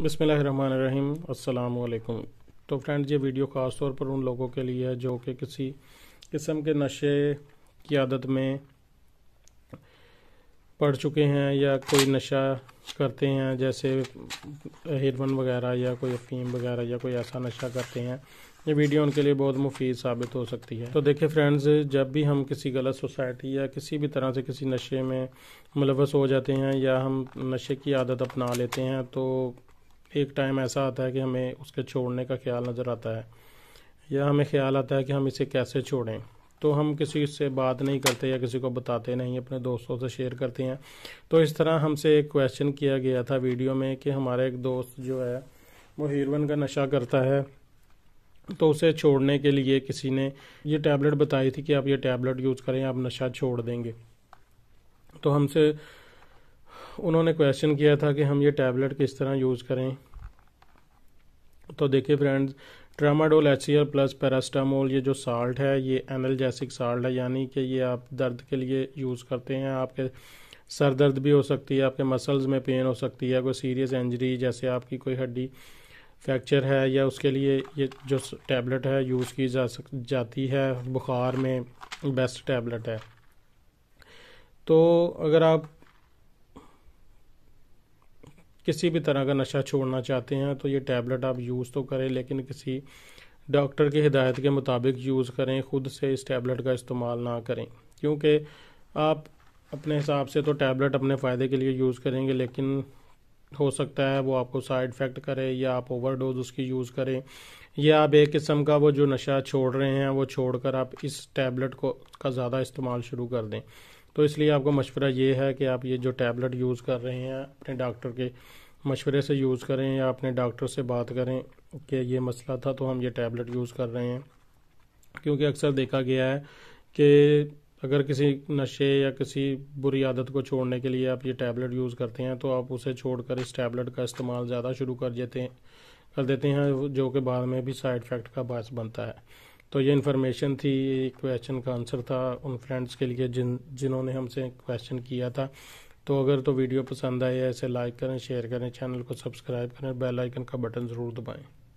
बसमीम् अल्लाम तो फ्रेंड्स ये वीडियो ख़ास तौर पर उन लोगों के लिए है जो कि किसी किस्म के नशे की आदत में पड़ चुके हैं या कोई नशा करते हैं जैसे हिरवन वगैरह या कोई अफीम वगैरह या कोई ऐसा नशा करते हैं ये वीडियो उनके लिए बहुत मुफीद साबित हो सकती है तो देखिए फ्रेंड्स जब भी हम किसी गलत सोसाइटी या किसी भी तरह से किसी नशे में मुलवस हो जाते हैं या हम नशे की आदत अपना लेते हैं तो एक टाइम ऐसा आता है कि हमें उसके छोड़ने का ख्याल नज़र आता है या हमें ख्याल आता है कि हम इसे कैसे छोड़ें तो हम किसी से बात नहीं करते या किसी को बताते नहीं अपने दोस्तों से शेयर करते हैं तो इस तरह हमसे एक क्वेश्चन किया गया था वीडियो में कि हमारा एक दोस्त जो है वो हीरोइन का नशा करता है तो उसे छोड़ने के लिए किसी ने ये टैबलेट बताई थी कि आप ये टैबलेट यूज़ करें आप नशा छोड़ देंगे तो हमसे उन्होंने क्वेश्चन किया था कि हम ये टैबलेट किस तरह यूज़ करें तो देखिए friends tramadol H C plus paracetamol ये जो साल्ट है ये एनलजैसिक साल्ट है यानी कि ये आप दर्द के लिए यूज़ करते हैं आपके सर दर्द भी हो सकती है आपके मसल्स में पेन हो सकती है कोई सीरियस इंजरी जैसे आपकी कोई हड्डी फ्रैक्चर है या उसके लिए ये जो टैबलेट है यूज़ की जा सक जाती है बुखार में बेस्ट टैबलेट है तो अगर आप किसी भी तरह का नशा छोड़ना चाहते हैं तो ये टैबलेट आप यूज़ तो करें लेकिन किसी डॉक्टर की हिदायत के मुताबिक यूज़ करें ख़ुद से इस टैबलेट का इस्तेमाल ना करें क्योंकि आप अपने हिसाब से तो टैबलेट अपने फ़ायदे के लिए यूज़ करेंगे लेकिन हो सकता है वो आपको साइड इफ़ेक्ट करे या आप ओवरडोज उसकी यूज़ करें या आप एक किस्म का वो जो नशा छोड़ रहे हैं वो छोड़कर आप इस टैबलेट को का ज़्यादा इस्तेमाल शुरू कर दें तो इसलिए आपका मशवरा ये है कि आप ये जो टैबलेट यूज़ कर रहे हैं अपने डॉक्टर के मशवरे से यूज़ करें या अपने डॉक्टर से बात करें कि ये मसला था तो हम ये टैबलेट यूज़ कर रहे हैं क्योंकि अक्सर देखा गया है कि अगर किसी नशे या किसी बुरी आदत को छोड़ने के लिए आप ये टैबलेट यूज़ करते हैं तो आप उसे छोड़कर इस टैबलेट का इस्तेमाल ज़्यादा शुरू कर देते हैं कर देते हैं जो कि बाद में भी साइड इफ़ेक्ट का बायस बनता है तो ये इन्फॉर्मेशन थी क्वेश्चन का आंसर था उन फ्रेंड्स के लिए जिन जिन्होंने हमसे क्वेश्चन किया था तो अगर तो वीडियो पसंद आए ऐसे लाइक करें शेयर करें चैनल को सब्सक्राइब करें बेल आइकन का बटन ज़रूर दबाएं